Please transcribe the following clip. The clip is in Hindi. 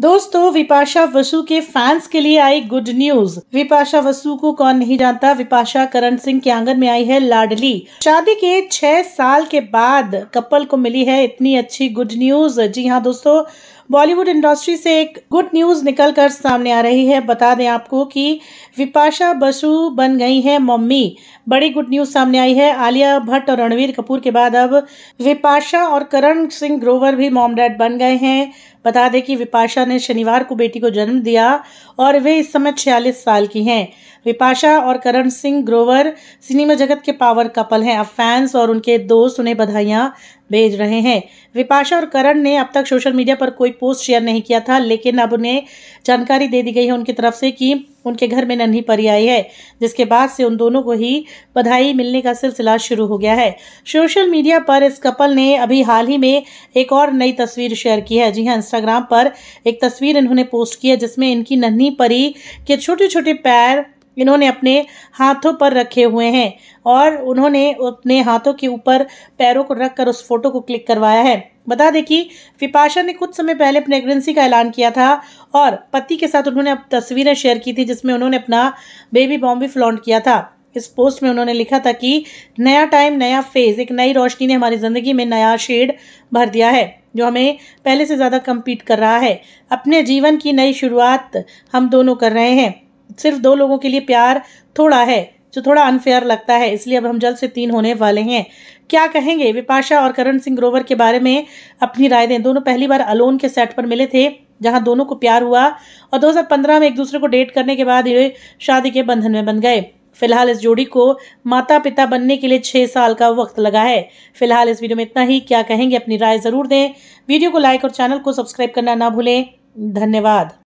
दोस्तों विपाशा वसु के फैंस के लिए आई गुड न्यूज विपाशा वसु को कौन नहीं जानता विपाशा करण सिंह के आंगन में आई है लाडली शादी के छह साल के बाद कपल को मिली है इतनी अच्छी गुड न्यूज जी हाँ दोस्तों बॉलीवुड इंडस्ट्री से एक गुड न्यूज निकल कर सामने आ रही है बता दें आपको कि विपाशा बसु बन गई है मम्मी बड़ी गुड न्यूज सामने आई है आलिया भट्ट और रणवीर कपूर के बाद अब विपाशा और करण सिंह ग्रोवर भी मॉम डैड बन गए हैं बता दें कि विपाशा ने शनिवार को बेटी को जन्म दिया और वे इस समय छियालीस साल की हैं विपाशा और करण सिंह ग्रोवर सिनेमा जगत के पावर कपल हैं अब फैंस और उनके दोस्त उन्हें बधाइयाँ भेज रहे हैं विपाशा और करण ने अब तक सोशल मीडिया पर कोई पोस्ट शेयर नहीं किया था लेकिन अब उन्हें जानकारी दे दी गई है उनकी तरफ से कि उनके घर में नन्ही परी आई है जिसके बाद से उन दोनों को ही बधाई मिलने का सिलसिला शुरू हो गया है सोशल मीडिया पर इस कपल ने अभी हाल ही में एक और नई तस्वीर शेयर की है जी हाँ इंस्टाग्राम पर एक तस्वीर इन्होंने पोस्ट की है जिसमें इनकी नन्ही परी के छोटे छोटे पैर इन्होंने अपने हाथों पर रखे हुए हैं और उन्होंने अपने हाथों के ऊपर पैरों को रख कर उस फोटो को क्लिक करवाया है बता दें कि विपाशा ने कुछ समय पहले प्रेगनेंसी का ऐलान किया था और पति के साथ उन्होंने अब तस्वीरें शेयर की थी जिसमें उन्होंने अपना बेबी बॉम्ब भी फ्लॉन्ट किया था इस पोस्ट में उन्होंने लिखा था कि नया टाइम नया फेज एक नई रोशनी ने हमारी ज़िंदगी में नया शेड भर दिया है जो हमें पहले से ज़्यादा कम्पीट कर रहा है अपने जीवन की नई शुरुआत हम दोनों कर रहे हैं सिर्फ दो लोगों के लिए प्यार थोड़ा है जो थोड़ा अनफेयर लगता है इसलिए अब हम जल्द से तीन होने वाले हैं क्या कहेंगे विपाशा और करण सिंह ग्रोवर के बारे में अपनी राय दें दोनों पहली बार अलोन के सेट पर मिले थे जहां दोनों को प्यार हुआ और 2015 में एक दूसरे को डेट करने के बाद ये शादी के बंधन में बन गए फिलहाल इस जोड़ी को माता पिता बनने के लिए छः साल का वक्त लगा है फिलहाल इस वीडियो में इतना ही क्या कहेंगे अपनी राय ज़रूर दें वीडियो को लाइक और चैनल को सब्सक्राइब करना ना भूलें धन्यवाद